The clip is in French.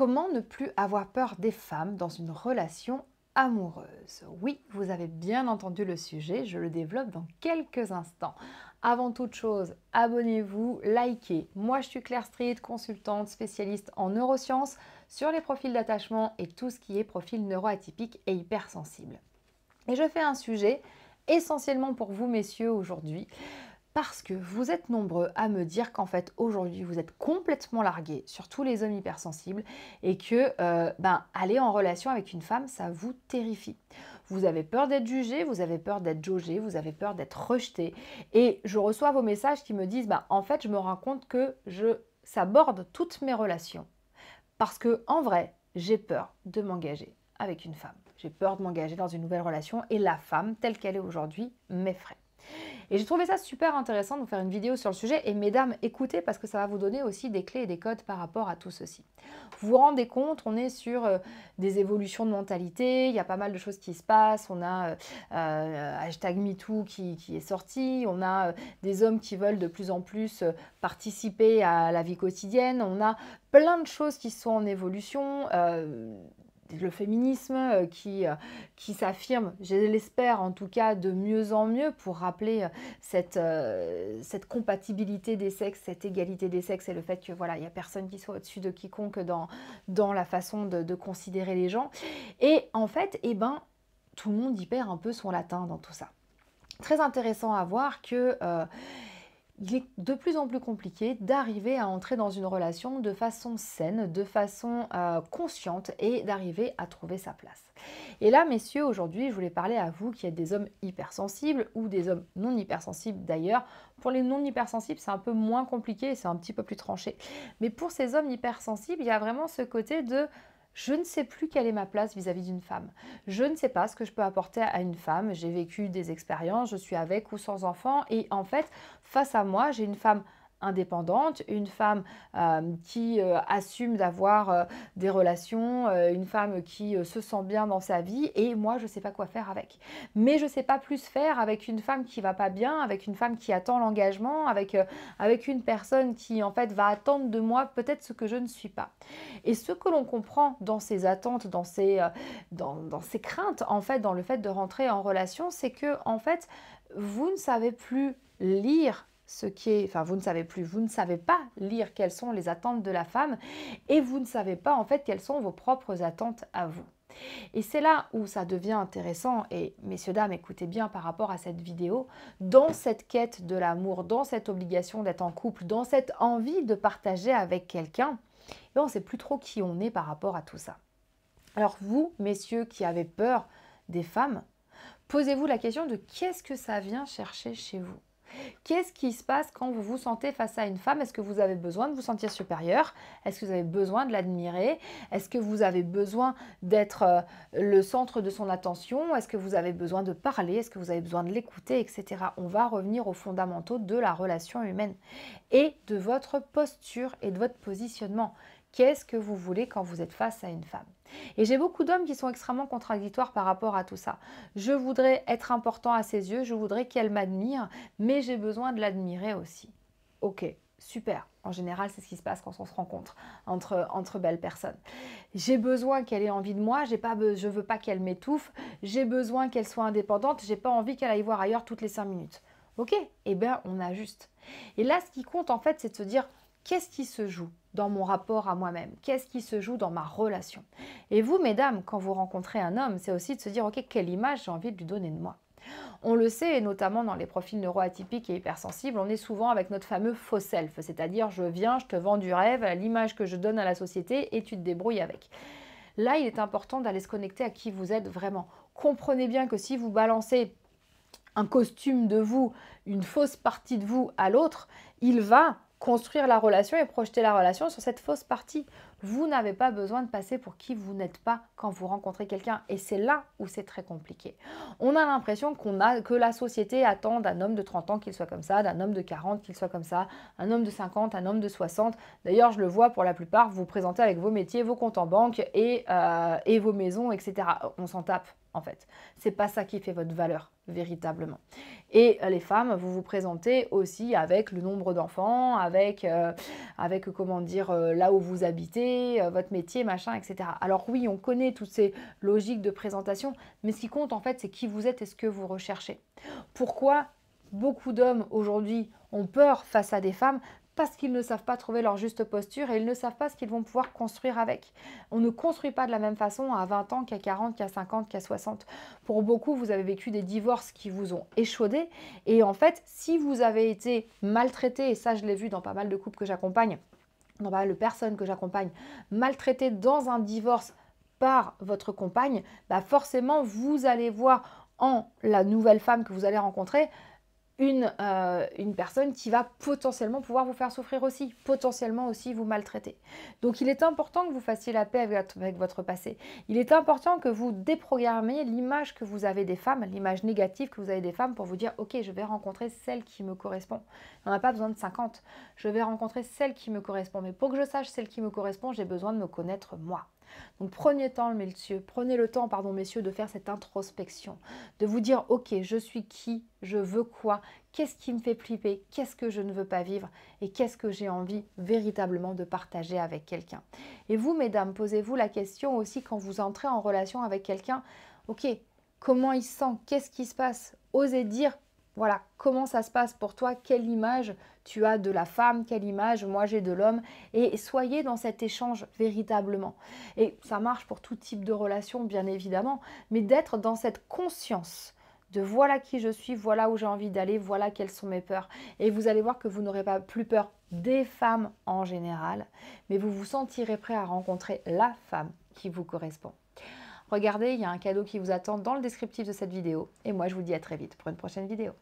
Comment ne plus avoir peur des femmes dans une relation amoureuse Oui, vous avez bien entendu le sujet, je le développe dans quelques instants. Avant toute chose, abonnez-vous, likez. Moi, je suis Claire Street, consultante spécialiste en neurosciences sur les profils d'attachement et tout ce qui est profil neuroatypique et hypersensible. Et je fais un sujet essentiellement pour vous, messieurs, aujourd'hui parce que vous êtes nombreux à me dire qu'en fait aujourd'hui vous êtes complètement largués, tous les hommes hypersensibles, et que euh, ben, aller en relation avec une femme, ça vous terrifie. Vous avez peur d'être jugé, vous avez peur d'être jaugé, vous avez peur d'être rejeté. Et je reçois vos messages qui me disent, ben, en fait je me rends compte que je s'aborde toutes mes relations, parce que en vrai, j'ai peur de m'engager avec une femme. J'ai peur de m'engager dans une nouvelle relation et la femme telle qu'elle est aujourd'hui m'effraie. Et j'ai trouvé ça super intéressant de vous faire une vidéo sur le sujet. Et mesdames, écoutez parce que ça va vous donner aussi des clés et des codes par rapport à tout ceci. Vous vous rendez compte, on est sur euh, des évolutions de mentalité, il y a pas mal de choses qui se passent, on a euh, euh, hashtag MeToo qui, est sorti, on a des hommes qui veulent de plus en plus participer à la vie quotidienne, on a plein de choses qui sont en évolution le féminisme euh, qui, euh, qui s'affirme, je l'espère en tout cas, de mieux en mieux pour rappeler euh, cette, cette compatibilité des sexes, cette égalité des sexes et le fait que voilà, il n'y a personne qui soit au-dessus de quiconque dans, dans la façon de, considérer les gens. Et en fait, eh ben, tout le monde y perd un peu son latin dans tout ça. Très intéressant à voir que il est de plus en plus compliqué d'arriver à entrer dans une relation de façon saine, de façon euh, consciente et d'arriver à trouver sa place. Et là, messieurs, aujourd'hui, je voulais parler à vous qui êtes des hommes hypersensibles ou des hommes non hypersensibles d'ailleurs. Pour les non hypersensibles, c'est un peu moins compliqué, c'est un petit peu plus tranché. Mais pour ces hommes hypersensibles, il y a vraiment ce côté de je ne sais plus quelle est ma place vis-à-vis d'une femme. Je ne sais pas ce que je peux apporter à une femme. J'ai vécu des expériences, je suis avec ou sans enfant. Et en fait, face à moi, j'ai une femme indépendante, une femme euh, qui euh, assume d'avoir euh, des relations, une femme qui se sent bien dans sa vie et moi je sais pas quoi faire avec. Mais je sais pas plus faire avec une femme qui va pas bien, avec une femme qui attend l'engagement, avec, avec une personne qui en fait va attendre de moi peut-être ce que je ne suis pas. Et ce que l'on comprend dans ces attentes, dans ces, dans, dans ces craintes en fait, dans le fait de rentrer en relation, c'est que en fait vous ne savez plus lire ce qui est, enfin vous ne savez plus, vous ne savez pas lire quelles sont les attentes de la femme et vous ne savez pas en fait quelles sont vos propres attentes à vous. Et c'est là où ça devient intéressant, et messieurs, dames, écoutez bien par rapport à cette vidéo, dans cette quête de l'amour, dans cette obligation d'être en couple, dans cette envie de partager avec quelqu'un, eh ben, on ne sait plus trop qui on est par rapport à tout ça. Alors vous, messieurs, qui avez peur des femmes, posez-vous la question de qu'est-ce que ça vient chercher chez vous Qu'est-ce qui se passe quand vous vous sentez face à une femme Est-ce que vous avez besoin de vous sentir supérieur Est-ce que vous avez besoin de l'admirer Est-ce que vous avez besoin d'être euh, le centre de son attention Est-ce que vous avez besoin de parler Est-ce que vous avez besoin de l'écouter Etc. On va revenir aux fondamentaux de la relation humaine et de votre posture et de votre positionnement. Qu'est-ce que vous voulez quand vous êtes face à une femme Et j'ai beaucoup d'hommes qui sont extrêmement contradictoires par rapport à tout ça. Je voudrais être important à ses yeux, je voudrais qu'elle m'admire, mais j'ai besoin de l'admirer aussi. Ok, super. En général, c'est ce qui se passe quand on se rencontre entre, entre belles personnes. J'ai besoin qu'elle ait envie de moi, pas je ne veux pas qu'elle m'étouffe, j'ai besoin qu'elle soit indépendante, j'ai pas envie qu'elle aille voir ailleurs toutes les cinq minutes. Ok, eh bien on ajuste. Et là, ce qui compte en fait, c'est de se dire qu'est-ce qui se joue dans mon rapport à moi-même Qu'est-ce qui se joue dans ma relation Et vous, mesdames, quand vous rencontrez un homme, c'est aussi de se dire, OK, quelle image j'ai envie de lui donner de moi on le sait, et notamment dans les profils neuroatypiques et hypersensibles, on est souvent avec notre fameux faux self, c'est-à-dire je viens, je te vends du rêve, l'image que je donne à la société et tu te débrouilles avec. Là, il est important d'aller se connecter à qui vous êtes vraiment. Comprenez bien que si vous balancez un costume de vous, une fausse partie de vous à l'autre, il va construire la relation et projeter la relation sur cette fausse partie. Vous n'avez pas besoin de passer pour qui vous n'êtes pas quand vous rencontrez quelqu'un. Et c'est là où c'est très compliqué. On a l'impression qu'on a, que la société attend d'un homme de 30 ans qu'il soit comme ça, d'un homme de 40 qu'il soit comme ça, un homme de 50, un homme de 60. D'ailleurs, je le vois pour la plupart, vous présentez avec vos métiers, vos comptes en banque et, euh, vos maisons, etc. On s'en tape en fait. C'est pas ça qui fait votre valeur véritablement. Et euh, les femmes, vous vous présentez aussi avec le nombre d'enfants, avec, euh, avec comment dire, là où vous habitez, euh, votre métier, machin, etc. Alors oui, on connaît toutes ces logiques de présentation, mais ce qui compte en fait, c'est qui vous êtes et ce que vous recherchez. Pourquoi beaucoup d'hommes aujourd'hui ont peur face à des femmes parce qu'ils ne savent pas trouver leur juste posture et ils ne savent pas ce qu'ils vont pouvoir construire avec. On ne construit pas de la même façon à 20 ans qu'à 40, qu'à 50, qu'à 60. Pour beaucoup, vous avez vécu des divorces qui vous ont échaudé et en fait, si vous avez été maltraité, et ça je l'ai vu dans pas mal de couples que j'accompagne, non, le personne que j'accompagne maltraitée dans un divorce par votre compagne, bah forcément vous allez voir en la nouvelle femme que vous allez rencontrer euh, une, personne qui va potentiellement pouvoir vous faire souffrir aussi, potentiellement aussi vous maltraiter. Donc il est important que vous fassiez la paix avec, votre passé. Il est important que vous déprogrammez l'image que vous avez des femmes, l'image négative que vous avez des femmes pour vous dire ok je vais rencontrer celle qui me correspond. On n'a pas besoin de 50. Je vais rencontrer celle qui me correspond. Mais pour que je sache celle qui me correspond, j'ai besoin de me connaître moi. Donc prenez temps, messieurs, prenez le temps, pardon, messieurs, de faire cette introspection, de vous dire, ok, je suis qui, je veux quoi, qu'est-ce qui me fait flipper, qu'est-ce que je ne veux pas vivre et qu'est-ce que j'ai envie véritablement de partager avec quelqu'un. Et vous, mesdames, posez-vous la question aussi quand vous entrez en relation avec quelqu'un, ok, comment il sent, qu'est-ce qui se passe, osez dire voilà, comment ça se passe pour toi Quelle image tu as de la femme Quelle image moi j'ai de l'homme Et soyez dans cet échange véritablement. Et ça marche pour tout type de relation, bien évidemment, mais d'être dans cette conscience de voilà qui je suis, voilà où j'ai envie d'aller, voilà quelles sont mes peurs. Et vous allez voir que vous n'aurez pas plus peur des femmes en général, mais vous vous sentirez prêt à rencontrer la femme qui vous correspond. Regardez, il y a un cadeau qui vous attend dans le descriptif de cette vidéo. Et moi, je vous dis à très vite pour une prochaine vidéo.